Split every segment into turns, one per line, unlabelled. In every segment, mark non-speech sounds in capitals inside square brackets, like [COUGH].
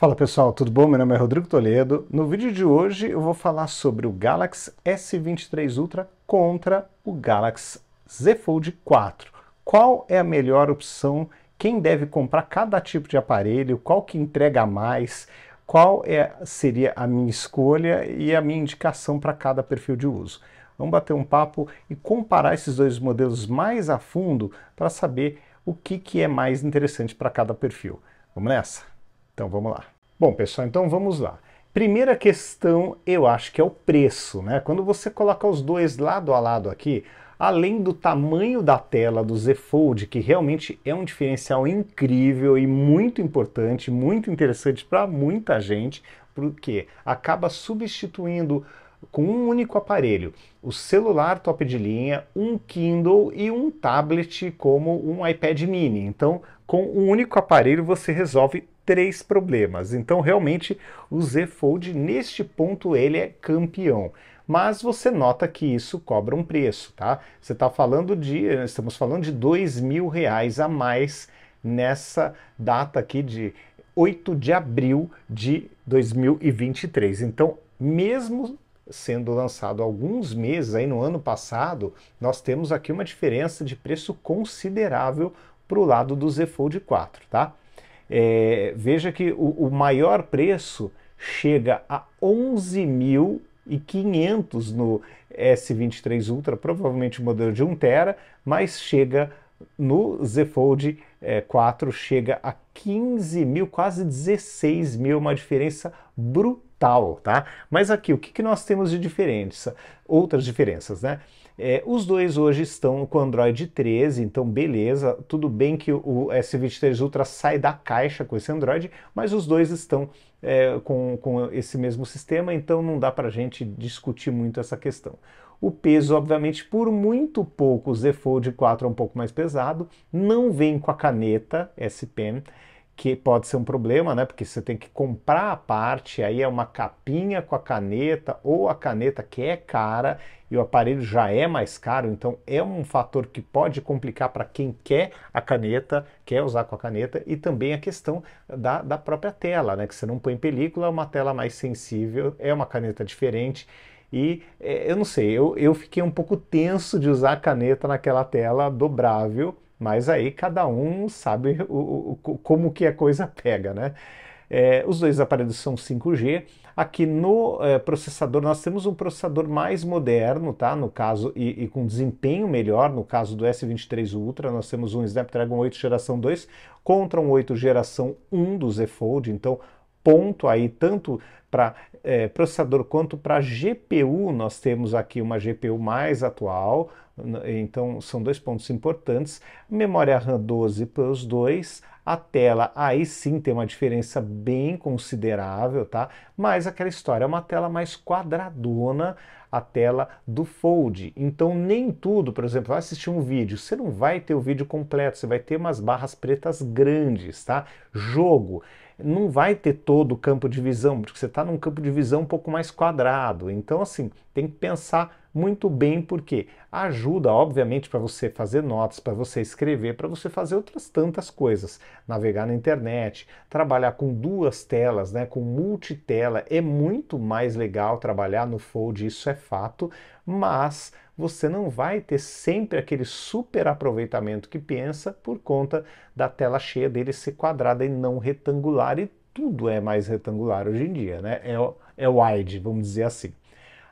Fala pessoal, tudo bom? Meu nome é Rodrigo Toledo. No vídeo de hoje eu vou falar sobre o Galaxy S23 Ultra contra o Galaxy Z Fold 4. Qual é a melhor opção? Quem deve comprar cada tipo de aparelho? Qual que entrega mais? Qual é, seria a minha escolha e a minha indicação para cada perfil de uso? Vamos bater um papo e comparar esses dois modelos mais a fundo para saber o que, que é mais interessante para cada perfil. Vamos nessa? Então vamos lá. Bom, pessoal, então vamos lá. Primeira questão, eu acho que é o preço, né? Quando você coloca os dois lado a lado aqui, além do tamanho da tela do Z Fold, que realmente é um diferencial incrível e muito importante, muito interessante para muita gente, porque acaba substituindo com um único aparelho, o celular top de linha, um Kindle e um tablet como um iPad mini. Então, com um único aparelho você resolve três problemas. Então, realmente, o Z Fold, neste ponto, ele é campeão. Mas você nota que isso cobra um preço, tá? Você está falando de, estamos falando de dois mil reais a mais nessa data aqui de 8 de abril de 2023. Então, mesmo sendo lançado alguns meses aí no ano passado, nós temos aqui uma diferença de preço considerável para o lado do Z Fold 4, tá? É, veja que o, o maior preço chega a 11.500 no S23 Ultra, provavelmente o modelo de 1 tera, mas chega no Z Fold é, 4 chega a 15 mil, quase 16 mil, uma diferença brutal tal, tá? Mas aqui, o que, que nós temos de diferença? Outras diferenças, né? É, os dois hoje estão com Android 13, então beleza, tudo bem que o S23 Ultra sai da caixa com esse Android, mas os dois estão é, com, com esse mesmo sistema, então não dá para a gente discutir muito essa questão. O peso, obviamente, por muito pouco, o Z Fold 4 é um pouco mais pesado, não vem com a caneta S Pen, que pode ser um problema, né? Porque você tem que comprar a parte, aí é uma capinha com a caneta ou a caneta que é cara e o aparelho já é mais caro, então é um fator que pode complicar para quem quer a caneta, quer usar com a caneta e também a questão da, da própria tela, né? Que você não põe película, é uma tela mais sensível, é uma caneta diferente. E é, eu não sei, eu, eu fiquei um pouco tenso de usar a caneta naquela tela dobrável, mas aí cada um sabe o, o, como que a coisa pega, né? É, os dois aparelhos são 5G. Aqui no é, processador, nós temos um processador mais moderno, tá? No caso, e, e, com desempenho melhor. No caso do S23 Ultra, nós temos um Snapdragon 8 geração 2 contra um 8 geração 1 do Z Fold. Então, ponto aí, tanto para é, processador quanto para GPU, nós temos aqui uma GPU mais atual, então, são dois pontos importantes. Memória RAM 12 Plus 2, a tela aí sim tem uma diferença bem considerável, tá? Mas aquela história é uma tela mais quadradona, a tela do Fold. Então, nem tudo, por exemplo, vai assistir um vídeo, você não vai ter o vídeo completo, você vai ter umas barras pretas grandes, tá? Jogo não vai ter todo o campo de visão, porque você está num campo de visão um pouco mais quadrado. Então, assim, tem que pensar muito bem, porque ajuda, obviamente, para você fazer notas, para você escrever, para você fazer outras tantas coisas. Navegar na internet, trabalhar com duas telas, né, com multitela, é muito mais legal trabalhar no Fold, isso é fato, mas você não vai ter sempre aquele super aproveitamento que pensa por conta da tela cheia dele ser quadrada e não retangular, e tudo é mais retangular hoje em dia, né? É, é wide, vamos dizer assim.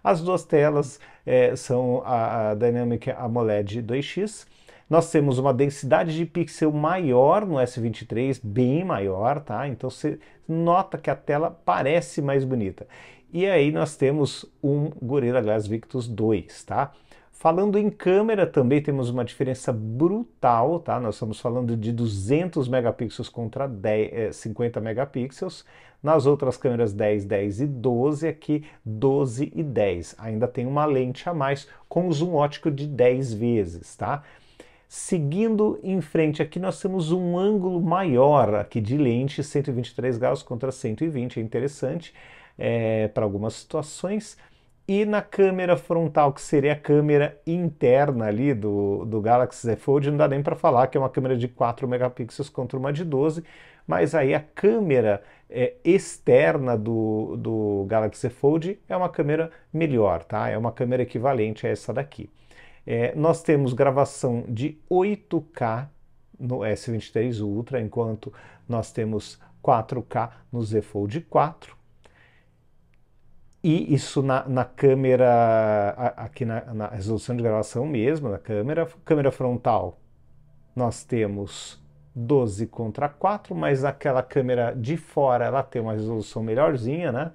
As duas telas é, são a, a Dynamic AMOLED 2X. Nós temos uma densidade de pixel maior no S23, bem maior, tá? Então você nota que a tela parece mais bonita. E aí nós temos um Gorilla Glass Victus 2, tá? Falando em câmera, também temos uma diferença brutal, tá? Nós estamos falando de 200 megapixels contra 10, 50 eh, megapixels. Nas outras câmeras 10, 10 e 12, aqui 12 e 10. Ainda tem uma lente a mais com zoom óptico de 10 vezes, tá? Seguindo em frente, aqui nós temos um ângulo maior aqui de lente, 123 graus contra 120, é interessante é, para algumas situações e na câmera frontal, que seria a câmera interna ali do, do Galaxy Z Fold, não dá nem para falar que é uma câmera de 4 megapixels contra uma de 12, mas aí a câmera é, externa do, do Galaxy Fold é uma câmera melhor, tá? É uma câmera equivalente a essa daqui. É, nós temos gravação de 8K no S23 Ultra, enquanto nós temos 4K no Z Fold 4. E isso na, na câmera, aqui na, na, resolução de gravação mesmo, na câmera, câmera frontal, nós temos 12 contra 4, mas aquela câmera de fora ela tem uma resolução melhorzinha, né?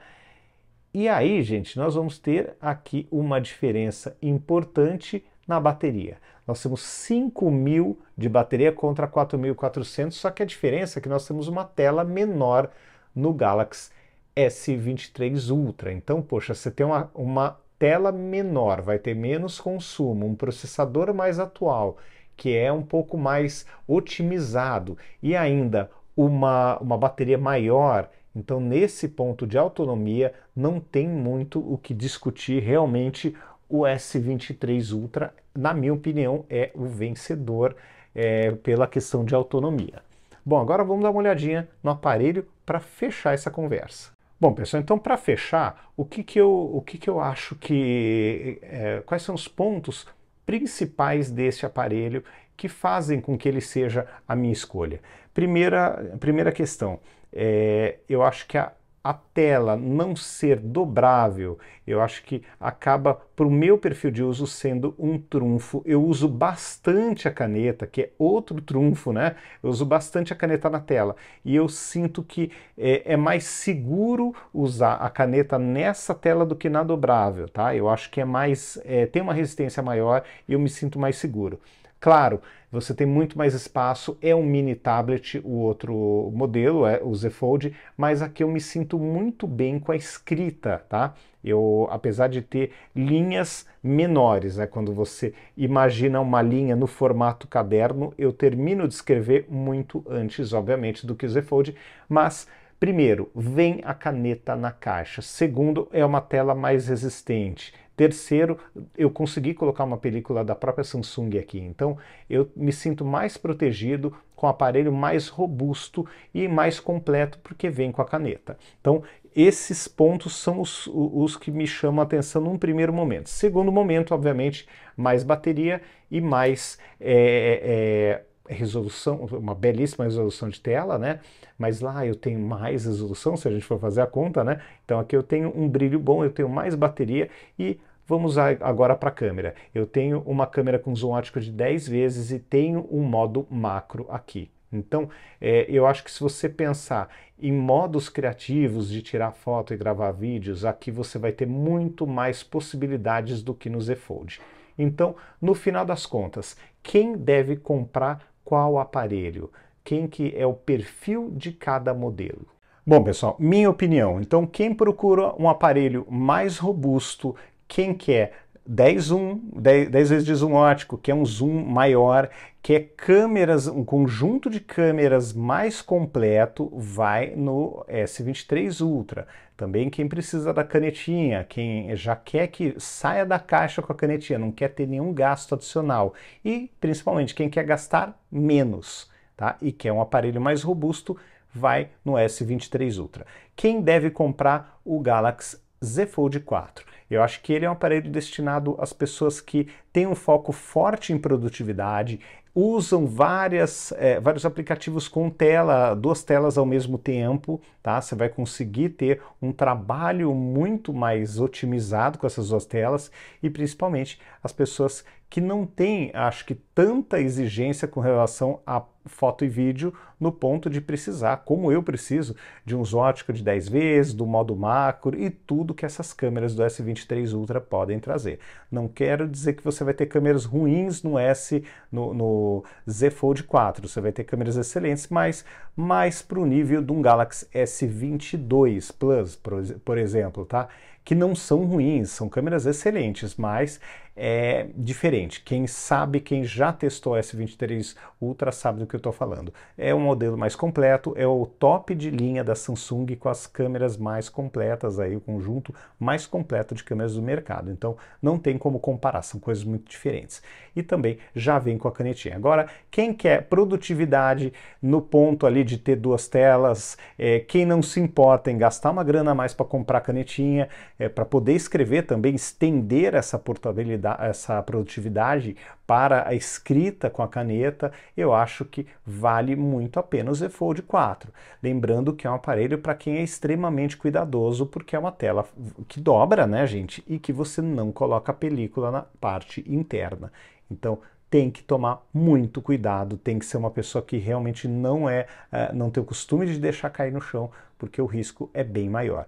E aí, gente, nós vamos ter aqui uma diferença importante na bateria. Nós temos 5.000 de bateria contra 4.400, só que a diferença é que nós temos uma tela menor no Galaxy S23 Ultra. Então, poxa, você tem uma, uma tela menor, vai ter menos consumo, um processador mais atual, que é um pouco mais otimizado e ainda uma, uma bateria maior. Então, nesse ponto de autonomia, não tem muito o que discutir. Realmente, o S23 Ultra, na minha opinião, é o vencedor é, pela questão de autonomia. Bom, agora vamos dar uma olhadinha no aparelho para fechar essa conversa. Bom, pessoal, então para fechar, o que, que, eu, o que, que eu acho que. É, quais são os pontos principais desse aparelho que fazem com que ele seja a minha escolha? Primeira, primeira questão, é, eu acho que a a tela não ser dobrável, eu acho que acaba para o meu perfil de uso sendo um trunfo. Eu uso bastante a caneta, que é outro trunfo, né? Eu uso bastante a caneta na tela e eu sinto que é, é mais seguro usar a caneta nessa tela do que na dobrável, tá? Eu acho que é mais, é, tem uma resistência maior e eu me sinto mais seguro. Claro, você tem muito mais espaço, é um mini tablet, o outro modelo, é o Z Fold, mas aqui eu me sinto muito bem com a escrita, tá? Eu, apesar de ter linhas menores, né? quando você imagina uma linha no formato caderno, eu termino de escrever muito antes, obviamente, do que o Z Fold, mas Primeiro, vem a caneta na caixa. Segundo, é uma tela mais resistente. Terceiro, eu consegui colocar uma película da própria Samsung aqui, então eu me sinto mais protegido com o aparelho mais robusto e mais completo porque vem com a caneta. Então, esses pontos são os, os que me chamam a atenção num primeiro momento. Segundo momento, obviamente, mais bateria e mais é, é, resolução, uma belíssima resolução de tela, né? Mas lá eu tenho mais resolução, se a gente for fazer a conta, né? Então aqui eu tenho um brilho bom, eu tenho mais bateria e vamos agora para a câmera. Eu tenho uma câmera com zoom ótico de 10 vezes e tenho um modo macro aqui. Então, é, eu acho que se você pensar em modos criativos de tirar foto e gravar vídeos, aqui você vai ter muito mais possibilidades do que no Z Fold. Então, no final das contas, quem deve comprar qual aparelho, quem que é o perfil de cada modelo. Bom, pessoal, minha opinião. Então, quem procura um aparelho mais robusto, quem quer 10 é zoom, 10, 10 vezes de zoom ótico, quer é um zoom maior, quer é câmeras, um conjunto de câmeras mais completo, vai no S23 Ultra. Também quem precisa da canetinha, quem já quer que saia da caixa com a canetinha, não quer ter nenhum gasto adicional. E principalmente quem quer gastar menos tá? e quer um aparelho mais robusto, vai no S23 Ultra. Quem deve comprar o Galaxy Z Fold 4? Eu acho que ele é um aparelho destinado às pessoas que têm um foco forte em produtividade, usam várias, é, vários aplicativos com tela, duas telas ao mesmo tempo, tá? Você vai conseguir ter um trabalho muito mais otimizado com essas duas telas e principalmente as pessoas que não tem, acho que, tanta exigência com relação a foto e vídeo no ponto de precisar, como eu preciso, de um zótico de 10 vezes, do modo macro e tudo que essas câmeras do S23 Ultra podem trazer. Não quero dizer que você vai ter câmeras ruins no S, no, no Z Fold 4, você vai ter câmeras excelentes, mas mais para o nível de um Galaxy S22 Plus, por, por exemplo, tá? Que não são ruins, são câmeras excelentes, mas é diferente. Quem sabe, quem já testou S23 Ultra sabe do que eu estou falando. É um modelo mais completo, é o top de linha da Samsung com as câmeras mais completas, aí, o conjunto mais completo de câmeras do mercado. Então não tem como comparar, são coisas muito diferentes. E também já vem com a canetinha. Agora, quem quer produtividade no ponto ali de ter duas telas, é, quem não se importa em gastar uma grana a mais para comprar canetinha, é, para poder escrever também, estender essa portabilidade essa produtividade para a escrita com a caneta, eu acho que vale muito a pena o Z Fold 4. Lembrando que é um aparelho para quem é extremamente cuidadoso, porque é uma tela que dobra, né, gente, e que você não coloca a película na parte interna. Então, tem que tomar muito cuidado, tem que ser uma pessoa que realmente não é, eh, não tem o costume de deixar cair no chão, porque o risco é bem maior.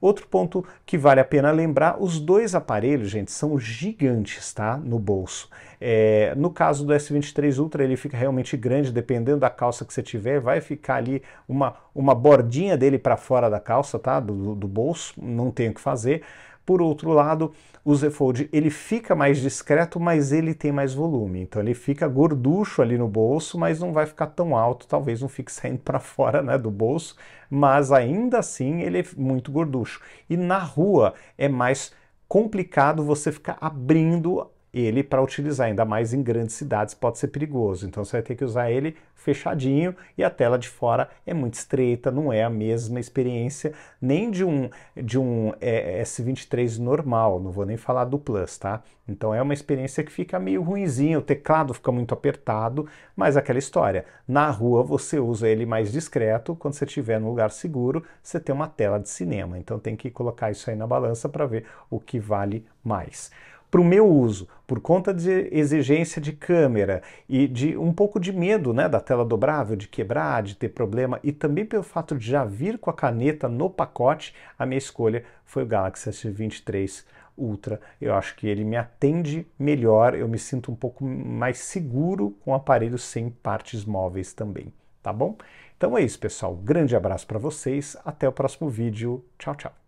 Outro ponto que vale a pena lembrar, os dois aparelhos, gente, são gigantes, tá? No bolso. É, no caso do S23 Ultra, ele fica realmente grande, dependendo da calça que você tiver, vai ficar ali uma, uma bordinha dele para fora da calça, tá? Do, do bolso, não tem o que fazer. Por outro lado, o Z Fold ele fica mais discreto, mas ele tem mais volume. Então ele fica gorducho ali no bolso, mas não vai ficar tão alto, talvez não fique [LAUGHS] saindo para fora né, do bolso, mas ainda assim ele é muito gorducho. E na rua é mais complicado você ficar abrindo ele para utilizar, ainda mais em grandes cidades, pode ser perigoso. Então você vai ter que usar ele fechadinho e a tela de fora é muito estreita, não é a mesma experiência nem de um, de um é, é S23 normal, não vou nem falar do Plus, tá? Então é uma experiência que fica meio ruimzinho, o teclado fica muito apertado, mas aquela história. Na rua você usa ele mais discreto, quando você estiver num lugar seguro, você tem uma tela de cinema. Então tem que colocar isso aí na balança para ver o que vale mais para o meu uso, por conta de exigência de câmera e de um pouco de medo né, da tela dobrável, de quebrar, de ter problema, e também pelo fato de já vir com a caneta no pacote, a minha escolha foi o Galaxy S23 Ultra. Eu acho que ele me atende melhor, eu me sinto um pouco mais seguro com o aparelho sem partes móveis também, tá bom? Então é isso, pessoal. Grande abraço para vocês, até o próximo vídeo. Tchau, tchau.